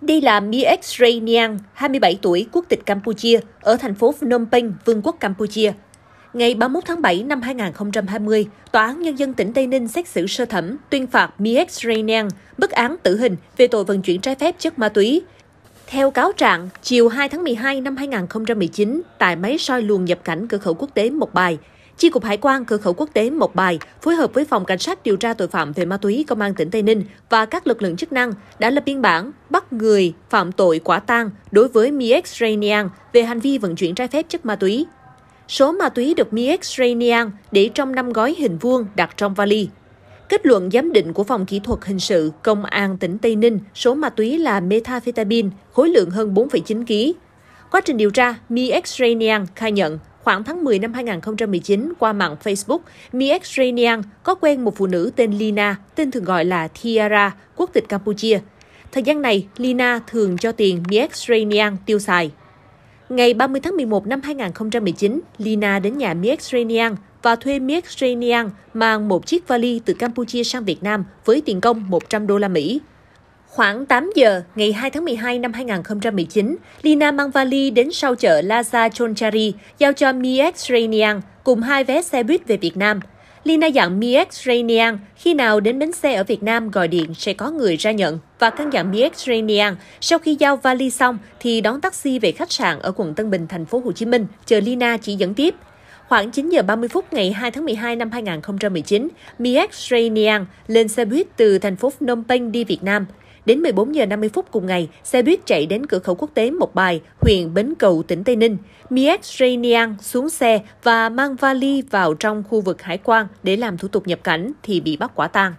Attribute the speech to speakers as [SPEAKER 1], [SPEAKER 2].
[SPEAKER 1] Đây là Miek Srey Niang, 27 tuổi, quốc tịch Campuchia, ở thành phố Phnom Penh, Vương quốc Campuchia. Ngày 31 tháng 7 năm 2020, Tòa án Nhân dân tỉnh Tây Ninh xét xử sơ thẩm tuyên phạt Miek Srey Niang bức án tử hình về tội vận chuyển trái phép chất ma túy. Theo cáo trạng, chiều 2 tháng 12 năm 2019, tại máy soi luồng nhập cảnh cửa khẩu quốc tế Mộc Bài, Chi cục Hải quan cửa khẩu quốc tế Mộc Bài phối hợp với phòng cảnh sát điều tra tội phạm về ma túy công an tỉnh Tây Ninh và các lực lượng chức năng đã lập biên bản bắt người phạm tội quả tang đối với Miex Rainian về hành vi vận chuyển trái phép chất ma túy. Số ma túy được Miex Rainian để trong 5 gói hình vuông đặt trong vali. Kết luận giám định của Phòng Kỹ thuật Hình sự Công an tỉnh Tây Ninh số ma túy là methamphetamine, khối lượng hơn 4,9 kg. Quá trình điều tra, Miex Rainian khai nhận khoảng tháng 10 năm 2019 qua mạng Facebook, Miek Sreniang có quen một phụ nữ tên Lina, tên thường gọi là Tiara, quốc tịch Campuchia. Thời gian này, Lina thường cho tiền Miek Sreniang tiêu xài. Ngày 30 tháng 11 năm 2019, Lina đến nhà Miek Sreniang và thuê Miek Sreniang mang một chiếc vali từ Campuchia sang Việt Nam với tiền công 100 đô la Mỹ. Khoảng 8 giờ ngày 2 tháng 12 năm 2019, Lina mang vali đến sau chợ Laza Chonchari, giao cho Miek Srenian cùng hai vé xe buýt về Việt Nam. Lina dặn Miek Srenian khi nào đến bến xe ở Việt Nam gọi điện sẽ có người ra nhận và căn dặn Miek Srenian sau khi giao vali xong thì đón taxi về khách sạn ở quận Tân Bình, thành phố Hồ Chí Minh, chờ Lina chỉ dẫn tiếp. Khoảng 9 giờ 30 phút ngày 2 tháng 12 năm 2019, Miek Srenian lên xe buýt từ thành phố Phnom Penh đi Việt Nam – Đến 14 giờ 50 phút cùng ngày, xe buýt chạy đến cửa khẩu quốc tế một Bài, huyện Bến Cầu, tỉnh Tây Ninh. Miet Sreniang xuống xe và mang vali vào trong khu vực hải quan để làm thủ tục nhập cảnh thì bị bắt quả tang.